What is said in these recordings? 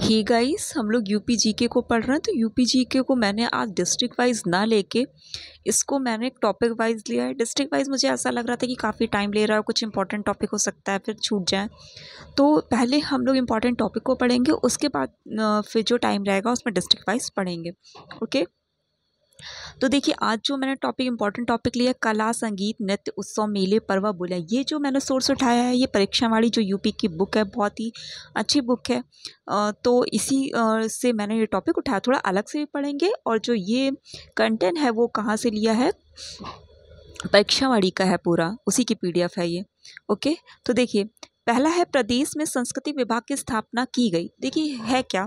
ही guys हम लोग UP GK को पढ़ रहे हैं तो यूपी जीके को मैंने आज डिस्ट्रिक्ट वाइज ना लेके इसको मैंने एक टॉपिक वाइज लिया है डिस्ट्रिक्ट वाइज मुझे ऐसा लग रहा था कि काफ़ी टाइम ले रहा है कुछ इंपॉर्टेंट टॉपिक हो सकता है फिर छूट जाए तो पहले हम लोग इंपॉर्टेंट टॉपिक को पढ़ेंगे उसके बाद फिर जो टाइम रहेगा उसमें डिस्ट्रिक्ट वाइज पढ़ेंगे ओके okay? तो देखिए आज जो मैंने टॉपिक इंपॉर्टेंट टॉपिक लिया कला संगीत नृत्य उत्सव मेले पर्व बोला ये जो मैंने सोर्स उठाया है ये परीक्षावाड़ी जो यूपी की बुक है बहुत ही अच्छी बुक है तो इसी से मैंने ये टॉपिक उठाया थोड़ा अलग से भी पढ़ेंगे और जो ये कंटेंट है वो कहाँ से लिया है परीक्षावाड़ी का है पूरा उसी की पीडीएफ है ये ओके तो देखिए पहला है प्रदेश में संस्कृति विभाग की स्थापना की गई देखिए है क्या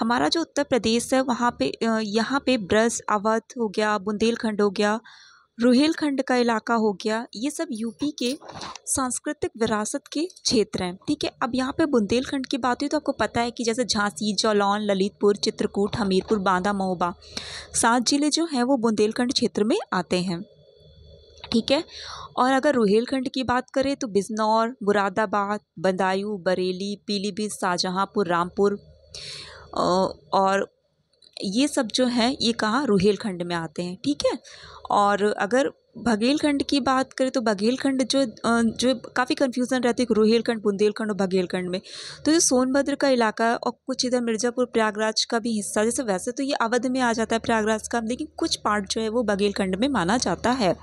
हमारा जो उत्तर प्रदेश है वहाँ पे यहाँ पे ब्रज अवध हो गया बुंदेलखंड हो गया रुहेलखंड का इलाका हो गया ये सब यूपी के सांस्कृतिक विरासत के क्षेत्र हैं ठीक है अब यहाँ पे बुंदेलखंड की बात हुई तो आपको पता है कि जैसे झांसी जौलौन ललितपुर चित्रकूट हमीरपुर बांदा महोबा सात ज़िले जो हैं वो बुंदेलखंड क्षेत्र में आते हैं ठीक है और अगर रोहेलखंड की बात करें तो बिजनौर मुरादाबाद बदायूं बरेली पीलीभीत शाहजहाँपुर रामपुर और ये सब जो हैं ये कहाँ रुहेलखंड में आते हैं ठीक है और अगर बघेलखंड की बात करें तो बघेलखंड जो जो काफ़ी कन्फ्यूज़न रहती है रोहेलखंड बुंदेलखंड और बघेलखंड में तो ये सोनभद्र का इलाका और कुछ इधर मिर्ज़ापुर प्रयागराज का भी हिस्सा जैसे वैसे तो ये अवध में आ जाता है प्रयागराज का लेकिन कुछ पार्ट जो है वो बघेलखंड में माना जाता है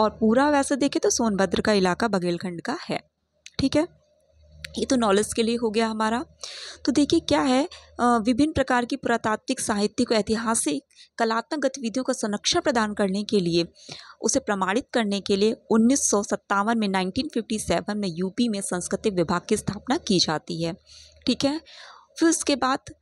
और पूरा वैसे देखें तो सोनभद्र का इलाका बघेलखंड का है ठीक है ये तो नॉलेज के लिए हो गया हमारा तो देखिए क्या है विभिन्न प्रकार की पुरातात्विक साहित्यिक ऐतिहासिक कलात्मक गतिविधियों का संरक्षण प्रदान करने के लिए उसे प्रमाणित करने के लिए उन्नीस में 1957 में यूपी में सांस्कृतिक विभाग की स्थापना की जाती है ठीक है फिर उसके बाद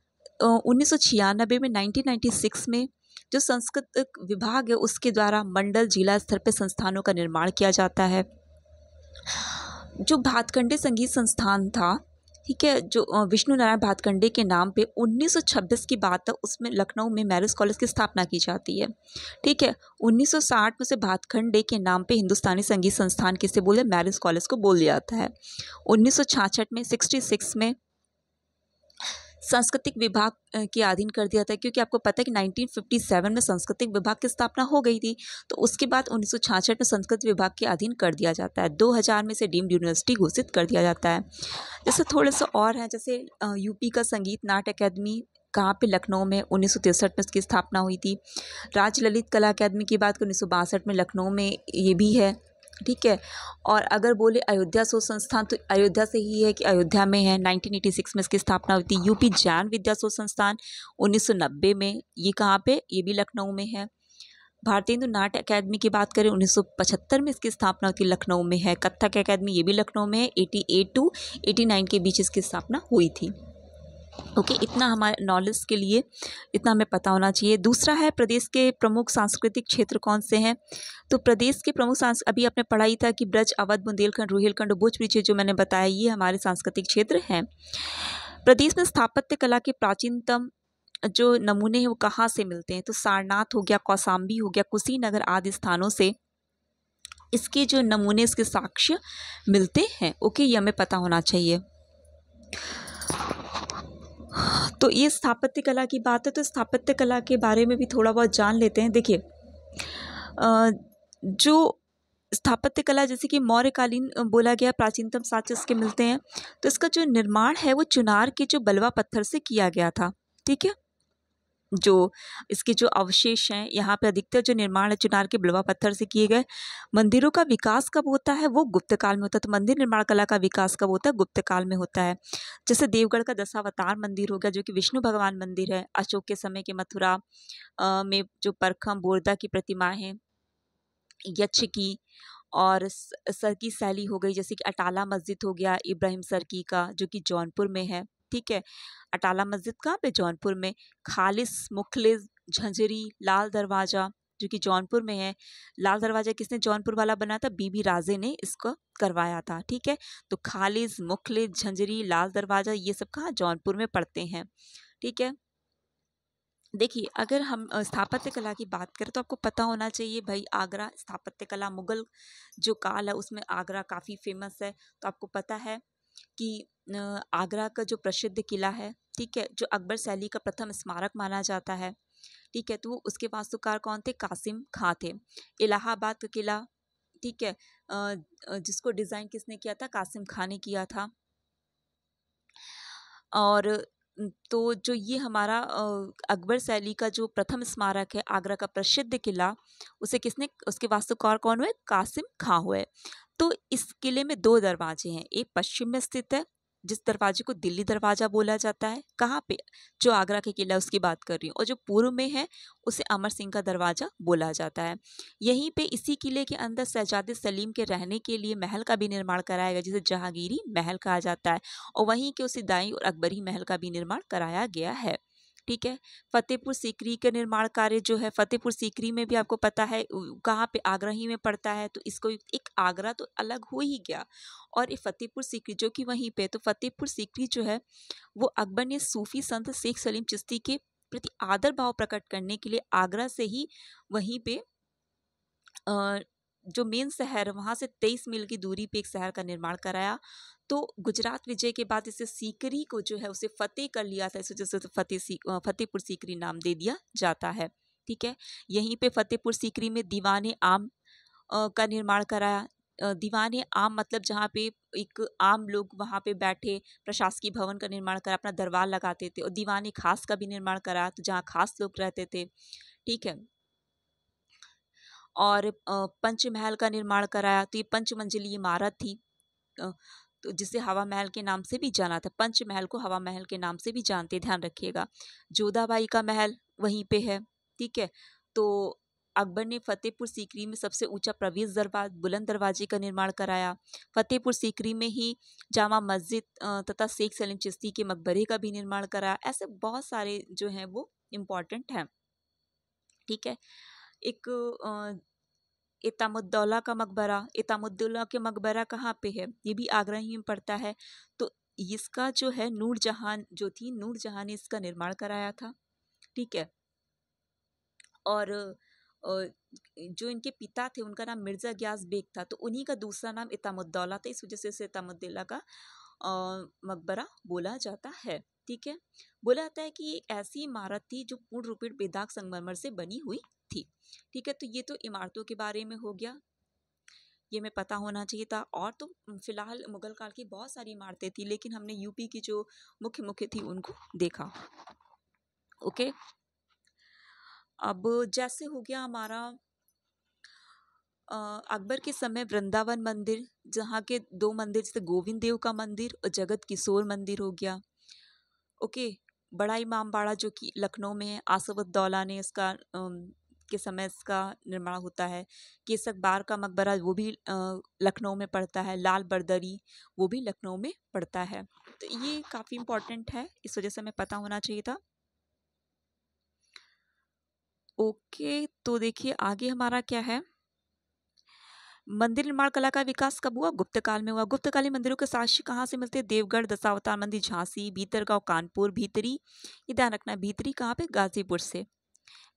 उन्नीस में 1996 में जो संस्कृत विभाग है उसके द्वारा मंडल जिला स्तर पर संस्थानों का निर्माण किया जाता है जो भातखंडे संगीत संस्थान था ठीक है जो विष्णु नारायण भातखंडे के नाम पे 1926 की बात है उसमें लखनऊ में मैरिज कॉलेज की स्थापना की जाती है ठीक है 1960 में से भातखंडे के नाम पे हिंदुस्तानी संगीत संस्थान किसे बोले मैरिज कॉलेज को बोल दिया जाता है 1966 में 66 में सांस्कृतिक विभाग के अधीन कर दिया था क्योंकि आपको पता है कि 1957 में सांस्कृतिक विभाग की स्थापना हो गई थी तो उसके बाद उन्नीस में संस्कृत विभाग के अधीन कर दिया जाता है 2000 में से डीम्ड यूनिवर्सिटी घोषित कर दिया जाता है जैसे थोड़े से और हैं जैसे यूपी का संगीत नाट अकेदमी कहाँ पे लखनऊ में उन्नीस में इसकी स्थापना हुई थी राज ललित कला अकेदमी की बात करें उन्नीस में लखनऊ में ये भी है ठीक है और अगर बोले अयोध्या शोध संस्थान तो अयोध्या से ही है कि अयोध्या में है 1986 में इसकी स्थापना हुई थी यूपी जैन विद्या शोध संस्थान 1990 में ये कहाँ पे ये भी लखनऊ में है भारतीय हिंदू नाट्य अकादमी की बात करें 1975 में इसकी स्थापना हुई थी लखनऊ में है कत्थक अकादमी ये भी लखनऊ में है eighty eight to eighty nine के बीच इसकी स्थापना हुई थी ओके okay, इतना हमारे नॉलेज के लिए इतना हमें पता होना चाहिए दूसरा है प्रदेश के प्रमुख सांस्कृतिक क्षेत्र कौन से हैं तो प्रदेश के प्रमुख सांस अभी आपने पढ़ाई था कि ब्रज अवध बुंदेलखंड रुहेलखंड भोजपुरी जो मैंने बताया ये हमारे सांस्कृतिक क्षेत्र हैं प्रदेश में स्थापत्य कला के प्राचीनतम जो नमूने हैं वो कहाँ से मिलते हैं तो सारनाथ हो गया कौसाम्बी हो गया कुशीनगर आदि स्थानों से इसके जो नमूने इसके साक्ष्य मिलते हैं ओके ये हमें पता होना चाहिए तो ये स्थापत्य कला की बात है तो स्थापत्य कला के बारे में भी थोड़ा बहुत जान लेते हैं देखिए जो स्थापत्य कला जैसे कि मौर्यकालीन बोला गया प्राचीनतम साक्ष्य इसके मिलते हैं तो इसका जो निर्माण है वो चुनार के जो बलवा पत्थर से किया गया था ठीक है जो इसके जो अवशेष हैं यहाँ पे अधिकतर जो निर्माण है चुनार के बिलवा पत्थर से किए गए मंदिरों का विकास कब होता है वो गुप्त काल में होता है तो मंदिर निर्माण कला का विकास कब होता है गुप्त काल में होता है जैसे देवगढ़ का दशावतार मंदिर हो गया जो कि विष्णु भगवान मंदिर है अशोक के समय के मथुरा में जो परखम बोरदा की प्रतिमा है यक्ष की और सर की सैली हो गई जैसे कि अटाला मस्जिद हो गया इब्राहिम सर की का जो कि जौनपुर में है ठीक है अटाला मस्जिद कहाँ पे जौनपुर में खालिस मुखलिस झंझरी लाल दरवाज़ा जो कि जौनपुर में है लाल दरवाज़ा किसने जौनपुर वाला बना था बीबी राजे ने इसको करवाया था ठीक है तो खालिज मुखलिस झंझरी लाल दरवाज़ा ये सब कहाँ जौनपुर में पड़ते हैं ठीक है देखिए अगर हम स्थापत्य कला की बात करें तो आपको पता होना चाहिए भाई आगरा स्थापत्य कला मुगल जो काल है उसमें आगरा काफ़ी फेमस है तो आपको पता है कि आगरा का जो प्रसिद्ध किला है ठीक है जो अकबर शैली का प्रथम स्मारक माना जाता है ठीक है तो उसके वास्तुकार कौन थे कासिम खां थे इलाहाबाद का किला ठीक है जिसको डिज़ाइन किसने किया था कासिम खां ने किया था और तो जो ये हमारा अकबर शैली का जो प्रथम स्मारक है आगरा का प्रसिद्ध किला उसे किसने उसके वास्तुकार कौन हुए कासिम खां हुए तो इस किले में दो दरवाजे हैं एक पश्चिम में स्थित है जिस दरवाजे को दिल्ली दरवाज़ा बोला जाता है कहाँ पे जो आगरा के किला उसकी बात कर रही हूँ और जो पूर्व में है उसे अमर सिंह का दरवाज़ा बोला जाता है यहीं पे इसी किले के अंदर शहजादे सलीम के रहने के लिए महल का भी निर्माण कराया गया जिसे जहांगीरी महल कहा जाता है और वहीं के उसी दाई और अकबरी महल का भी निर्माण कराया गया है ठीक है फ़तेहपुर सीकरी का निर्माण कार्य जो है फ़तेहपुर सीकरी में भी आपको पता है कहाँ पे आगरा ही में पड़ता है तो इसको एक आगरा तो अलग हो ही गया और ये फ़तेहपुर सीकरी जो कि वहीं पे तो फ़तेहपुर सीकरी जो है वो अकबर ने सूफ़ी संत शेख सलीम चिश्ती के प्रति आदर भाव प्रकट करने के लिए आगरा से ही वहीं पर जो मेन शहर वहाँ से तेईस मील की दूरी पे एक शहर का निर्माण कराया तो गुजरात विजय के बाद इसे सीकरी को जो है उसे फतेह कर लिया था इस वजह से फतेह सी फतेहपुर सीकरी नाम दे दिया जाता है ठीक है यहीं पे फतेहपुर सीकरी में दीवान आम का निर्माण कराया दीवान आम मतलब जहाँ पे एक आम लोग वहाँ पे बैठे प्रशासकीय भवन का निर्माण करा अपना दरबार लगाते थे और दीवान खास का भी निर्माण करा तो जहाँ खास लोग रहते थे ठीक है और पंचमहल का निर्माण कराया तो ये पंचमंजिली इमारत थी तो जिसे हवा महल के नाम से भी जाना था पंचमहल को हवा महल के नाम से भी जानते ध्यान रखिएगा जोधाबाई का महल वहीं पे है ठीक है तो अकबर ने फतेहपुर सीकरी में सबसे ऊंचा प्रवेश दरवाज बुलंद दरवाजे का निर्माण कराया फतेहपुर सीकरी में ही जामा मस्जिद तथा शेख सलीम चिश्ती के मकबरे का भी निर्माण कराया ऐसे बहुत सारे जो हैं वो इम्पॉर्टेंट हैं ठीक है एक इतामुद्दौला का मकबरा इतामुद्दौला के मकबरा कहाँ पे है ये भी आगरा ही में पड़ता है तो इसका जो है नूर जहान जो थी नूर जहां ने इसका निर्माण कराया था ठीक है और जो इनके पिता थे उनका नाम मिर्ज़ा ग्यास बेग था तो उन्हीं का दूसरा नाम इतामुद्दौला था इस वजह से इसे इतामुद्दौला का मकबरा बोला जाता है ठीक है बोला जाता है कि ऐसी इमारत थी जो पूर्ण रूप बेदाग संगमरमर से बनी हुई थी ठीक है तो ये तो इमारतों के बारे में हो गया ये मैं पता होना चाहिए था और तो फिलहाल मुगल काल की बहुत सारी इमारतें थी लेकिन हमने यूपी की जो मुख्य मुख्य थी उनको देखा ओके अब जैसे हो गया हमारा अकबर के समय वृंदावन मंदिर जहाँ के दो मंदिर जैसे गोविंद देव का मंदिर और जगत किशोर मंदिर हो गया ओके बड़ा इमाम बाड़ा जो कि लखनऊ में है आसफ़ुद्दौला ने इसका के समय इसका निर्माण होता है केसक बार का मकबरा वो भी लखनऊ में पड़ता है लाल बर्दरी वो भी लखनऊ में पड़ता है तो ये काफ़ी इम्पोर्टेंट है इस वजह से हमें पता होना चाहिए था ओके तो देखिए आगे हमारा क्या है मंदिर निर्माण कला का विकास कब हुआ गुप्त काल में हुआ गुप्तकालीन मंदिरों के साक्षी कहाँ से मिलते हैं देवगढ़ दशावतार मंदिर झांसी भीतरगांव कानपुर भीतरी ये ध्यान रखना भीतरी कहाँ पे गाजीपुर से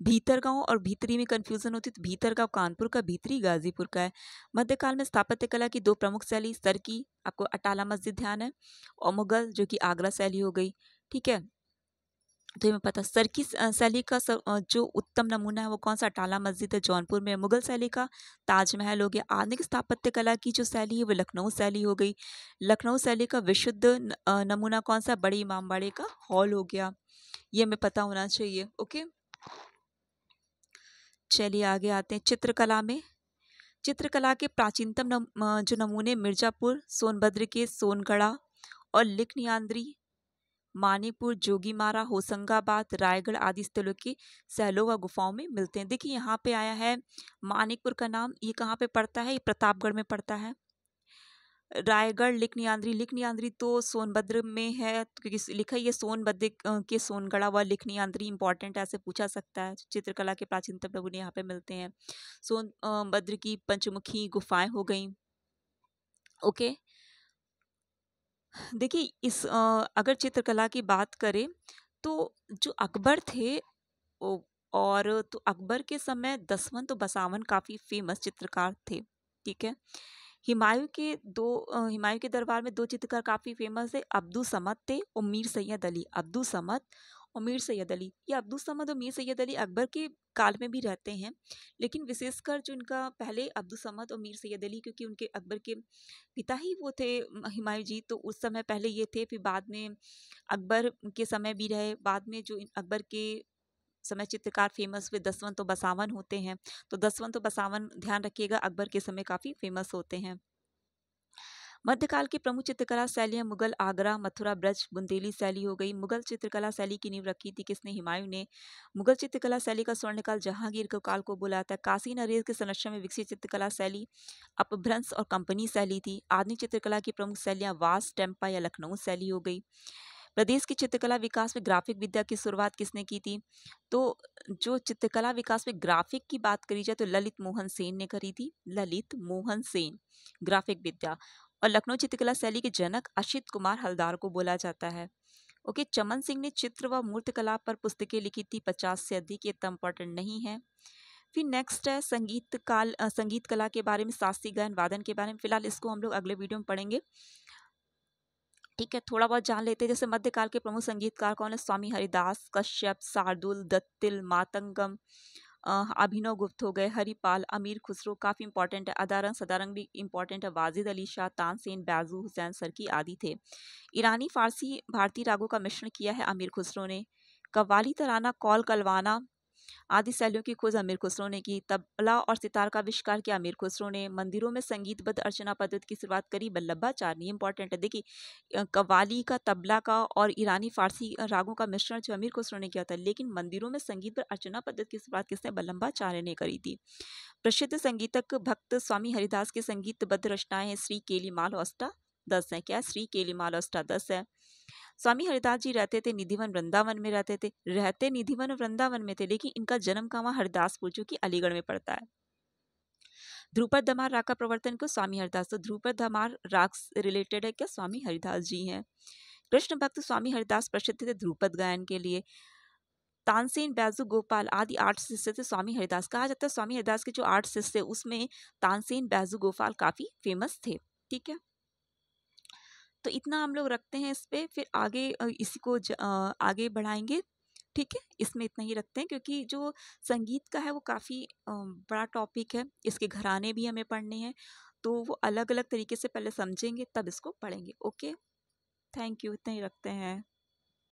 भीतरगांव और भीतरी में कन्फ्यूजन होती तो भीतरगांव कानपुर का भीतरी गाजीपुर का है मध्यकाल में स्थापत्य कला की दो प्रमुख शैली सर की आपको अटाला मस्जिद ध्यान है और मुगल जो कि आगरा शैली हो गई ठीक है तो हमें पता सर की शैली का सब जो उत्तम नमूना है वो कौन सा टाला मस्जिद है जौनपुर में मुगल शैली का ताजमहल हो गया आधुनिक स्थापत्य कला की जो शैली है वो लखनऊ शैली हो गई लखनऊ शैली का विशुद्ध नमूना कौन सा बड़ी इमामबाड़े का हॉल हो गया ये हमें पता होना चाहिए ओके चलिए आगे आते हैं चित्रकला में चित्रकला के प्राचीनतम नम, जो नमूने मिर्ज़ापुर सोनभद्र के सोनगढ़ा और लिखनियांद्री मानीपुर जोगीमारा होशंगाबाद रायगढ़ आदि स्थलों के सहलों व गुफाओं में मिलते हैं देखिए यहाँ पे आया है मानिकपुर का नाम ये कहाँ पे पड़ता है ये प्रतापगढ़ में पड़ता है रायगढ़ लिखनियांद्री लिखनियांद्री तो सोनभद्र में है क्योंकि लिखा ये सोनभद्र के सोनगढ़ा व लिखनियांद्री इंपॉर्टेंट ऐसे पूछा सकता है चित्रकला के प्राचीनतम नमूने यहाँ पे मिलते हैं सोनभद्र की पंचमुखी गुफाएं हो गई ओके देखिए इस अगर चित्रकला की बात करें तो जो अकबर थे और तो अकबर के समय दसवंत बसावन काफ़ी फेमस चित्रकार थे ठीक है हिमायू के दो अ, के दरबार में दो चित्रकार काफ़ी फेमस थे अब्दुल समद थे और मीर सैयद अली अब्दुल समद और मीर सैयद अली ये अब्दुल समद और मीर सैयद अली अकबर के काल में भी रहते हैं लेकिन विशेषकर जो इनका पहले अब्दुल समद और मीर सैयद अली क्योंकि उनके अकबर के पिता ही वो थे हिमायू जी तो उस समय पहले ये थे फिर बाद में अकबर के समय भी रहे बाद में जो अकबर के समय चित्रकार फेमस हुए दसवंत तो बसावन होते हैं तो दसवंत तो बसावन ध्यान रखिएगा अकबर के समय काफ़ी फेमस होते हैं मध्यकाल की प्रमुख चित्रकला शैलियाँ मुगल आगरा मथुरा ब्रज बुंदेली शैली हो गई मुगल चित्रकला शैली की नींव रखी थी किसने हुमायूं ने मुगल चित्रकला शैली का स्वर्णकाल जहांगीर के काल को बोला था काशी अरेज के संरक्षण में विकसित चित्रकला शैली अपभ्रंश और कंपनी शैली थी आधुनिक चित्रकला की प्रमुख शैलियाँ वास टेम्पा या लखनऊ शैली हो गई प्रदेश की चित्रकला विकास में ग्राफिक विद्या की शुरुआत किसने की थी तो जो चित्रकला विकास में ग्राफिक की बात करी जाए तो ललित मोहन सेन ने करी थी ललित मोहन सेन ग्राफिक विद्या और लखनऊ चित्रकला शैली के जनक अशित कुमार हलदार को बोला जाता है ओके चमन सिंह ने चित्र व मूर्तकला पर पुस्तकें लिखी थी पचास से अधिक ये इतना तो इम्पोर्टेंट नहीं है फिर नेक्स्ट है संगीत काल संगीत कला के बारे में शास्त्रीय गायन वादन के बारे में फिलहाल इसको हम लोग अगले वीडियो में पढ़ेंगे ठीक है थोड़ा बहुत जान लेते हैं जैसे मध्यकाल के प्रमुख संगीतकार कौन है स्वामी हरिदास कश्यप शार्दुल दत्तिल मातंगम अभिनव गुप्त हो गए हरिपाल अमीर खुसरो काफ़ी इंपॉर्टेंट है अदारंग सदारंग भी इंपॉर्टेंट है वाजिद अली शाह तानसेन बैजू हुसैन सरकी आदि थे ईरानी फारसी भारतीय रागों का मिश्रण किया है अमीर खुसरो ने कवाली तराना कौल कलवाना आदि शैलियों की खोज अमीर खुसरो ने की तबला और सितार का आविष्कार किया अमीर खुसरो ने मंदिरों में संगीतबद्ध अर्चना पद्धति की शुरुआत करी वल्लभाचार्य इंपॉर्टेंट है देखिए कवाली का तबला का और ईरानी फारसी रागों का मिश्रण जो अमीर खुसरो ने किया था लेकिन मंदिरों में संगीत पर अर्चना पद्धति की शुरुआत किसने वल्लभाचार्य ने करी थी प्रसिद्ध संगीतक भक्त स्वामी हरिदास के संगीतबद्ध रचनाएं श्री केलीमाल औस्टा दस है क्या श्री केलीमाल औस्टा दस है स्वामी हरिदास जी रहते थे निधिवन वृंदावन में रहते थे रहते निधिवन वृंदावन में थे लेकिन इनका जन्म वहां हरिदासपुर जो कि अलीगढ़ में पड़ता है ध्रुपद धमार राग का प्रवर्तन को स्वामी हरिदास तो ध्रुपद धमार राग रिलेटेड है क्या स्वामी हरिदास जी हैं कृष्ण भक्त स्वामी हरिदास प्रसिद्ध थे ध्रुपद गायन के लिए तानसेन बैजू गोपाल आदि आठ शिष्य थे स्वामी हरिदास कहा जाता है स्वामी हरिदास के जो आठ शिष्य उसमें तानसेन बैजू गोपाल काफ़ी फेमस थे ठीक है तो इतना हम लोग रखते हैं इस पर फिर आगे इसी को आगे बढ़ाएंगे ठीक है इसमें इतना ही रखते हैं क्योंकि जो संगीत का है वो काफ़ी बड़ा टॉपिक है इसके घराने भी हमें पढ़ने हैं तो वो अलग अलग तरीके से पहले समझेंगे तब इसको पढ़ेंगे ओके थैंक यू इतना ही रखते हैं